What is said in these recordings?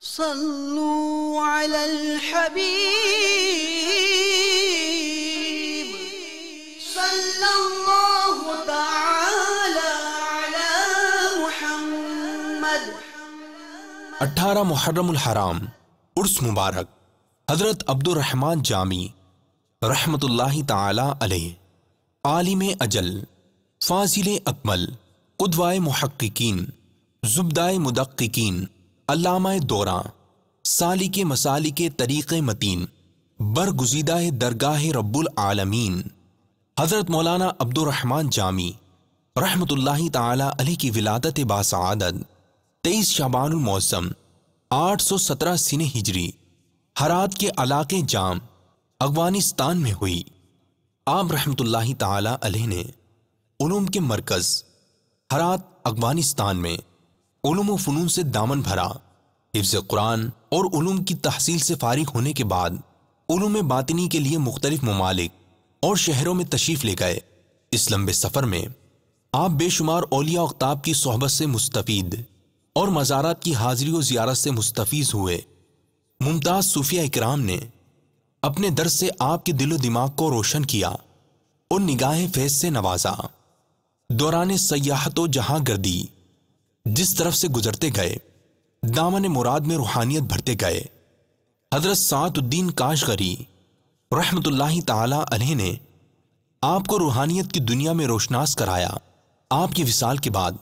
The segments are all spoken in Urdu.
على على الحبیب صلی الله تعالى محمد اٹھارہ محرم الحرام عرس مبارک حضرت عبد الرحمن جامی رحمت اللہ تعالی علیہ عالم اجل فاضل اکمل قدوائے محققین زبدائے مدققین علامہ دورہ سالی کے مسالی کے طریق متین برگزیدہ درگاہ رب العالمین حضرت مولانا عبد الرحمن جامی رحمۃ اللہ تعالی علیہ کی ولادت باسعادت تیئیس شعبان الموسم آٹھ سو سترہ سن ہجری حرات کے علاقے جام افغانستان میں ہوئی آپ رحمۃ اللہ تعالی علیہ نے علوم کے مرکز حرات افغانستان میں علم و فنون سے دامن بھرا حفظ قرآن اور علم کی تحصیل سے فارغ ہونے کے بعد علم باطنی کے لیے مختلف ممالک اور شہروں میں تشریف لے گئے اس لمبے سفر میں آپ بے شمار اولیاء اختاب کی صحبت سے مستفید اور مزارات کی حاضری و زیارت سے مستفیض ہوئے ممتاز صوفیہ اکرام نے اپنے درس سے آپ کے دل و دماغ کو روشن کیا اور نگاہ فیض سے نوازا دوران سیاحت و جہاں گردی جس طرف سے گزرتے گئے دامن مراد میں روحانیت بھرتے گئے حضرت سعد الدین کاش گری رحمت اللہ تعالی علیہ نے آپ کو روحانیت کی دنیا میں روشناس کرایا آپ کی وصال کے بعد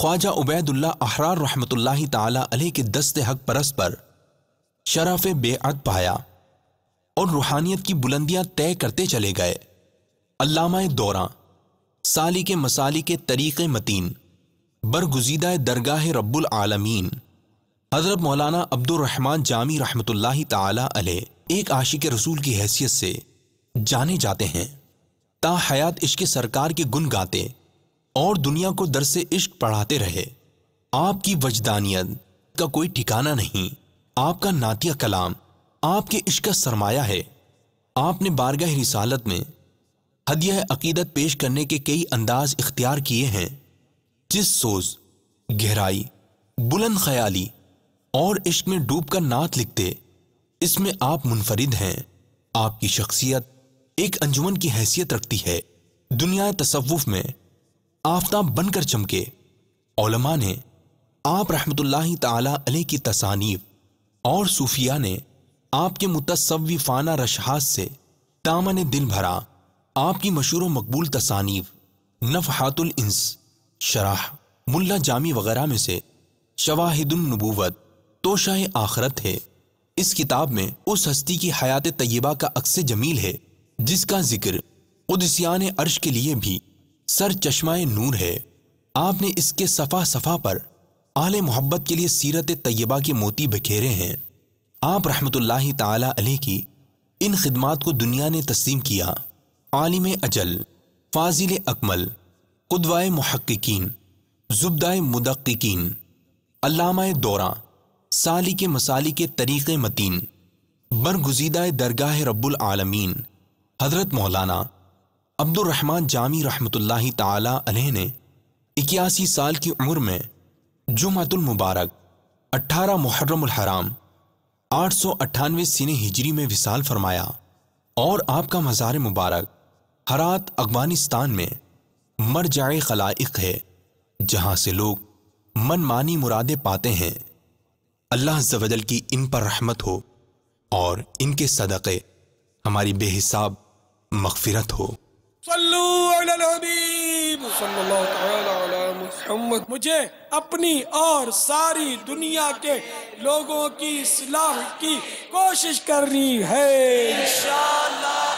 خواجہ عبید اللہ احرار رحمۃ اللہ تعالی علیہ کے دست حق پرس پر شرف بے عد پایا اور روحانیت کی بلندیاں طے کرتے چلے گئے علامہ دورہ سالی کے مسالی کے طریقے متین برگزیدہ درگاہ رب العالمین حضرت مولانا عبد الرحمن جامی رحمۃ اللہ تعالی علیہ ایک عاشق رسول کی حیثیت سے جانے جاتے ہیں تا حیات عشق سرکار کے گن گاتے اور دنیا کو درس عشق پڑھاتے رہے آپ کی وجدانیت کا کوئی ٹھکانہ نہیں آپ کا ناتیہ کلام آپ کے عشق کا سرمایہ ہے آپ نے بارگاہ رسالت میں ہدیہ عقیدت پیش کرنے کے کئی انداز اختیار کیے ہیں جس سوز گہرائی بلند خیالی اور عشق میں ڈوب کر نعت لکھتے اس میں آپ منفرد ہیں آپ کی شخصیت ایک انجمن کی حیثیت رکھتی ہے دنیا تصوف میں آفتاب بن کر چمکے علماء نے آپ رحمت اللہ تعالی علیہ کی تصانیف اور صوفیہ نے آپ کے متصوی فانہ رشحات سے تامن دل بھرا آپ کی مشہور و مقبول تصانیف نفحات الانس شرح ملا جامی وغیرہ میں سے شواہد النبوت توشہ آخرت ہے اس کتاب میں اس ہستی کی حیات طیبہ کا اکثر جمیل ہے جس کا ذکر قدسیان عرش کے لیے بھی سر چشمہ نور ہے آپ نے اس کے صفا صفا پر اعلی محبت کے لیے سیرت طیبہ کے موتی بکھیرے ہیں آپ رحمۃ اللہ تعالی علیہ کی ان خدمات کو دنیا نے تسلیم کیا عالم اجل فاضل اکمل قدوائے محققین زبدائے مدققین علامہ دورہ سالی کے مسالی کے طریق متین برگزیدہ درگاہ رب العالمین حضرت مولانا عبد الرحمن جامع رحمۃ اللہ تعالی علیہ نے اکیاسی سال کی عمر میں جمعۃ المبارک اٹھارہ محرم الحرام آٹھ سو اٹھانوے سن ہجری میں وصال فرمایا اور آپ کا مزار مبارک حرات افغانستان میں مر جائے خلائق ہے جہاں سے لوگ من مانی مرادیں پاتے ہیں اللہ زوجل کی ان پر رحمت ہو اور ان کے صدقے ہماری بے حساب مغفرت ہو صلو علی علی الحبیب اللہ تعالی محمد مجھے اپنی اور ساری دنیا کے لوگوں کی اصلاح کی کوشش کرنی ہے انشاءاللہ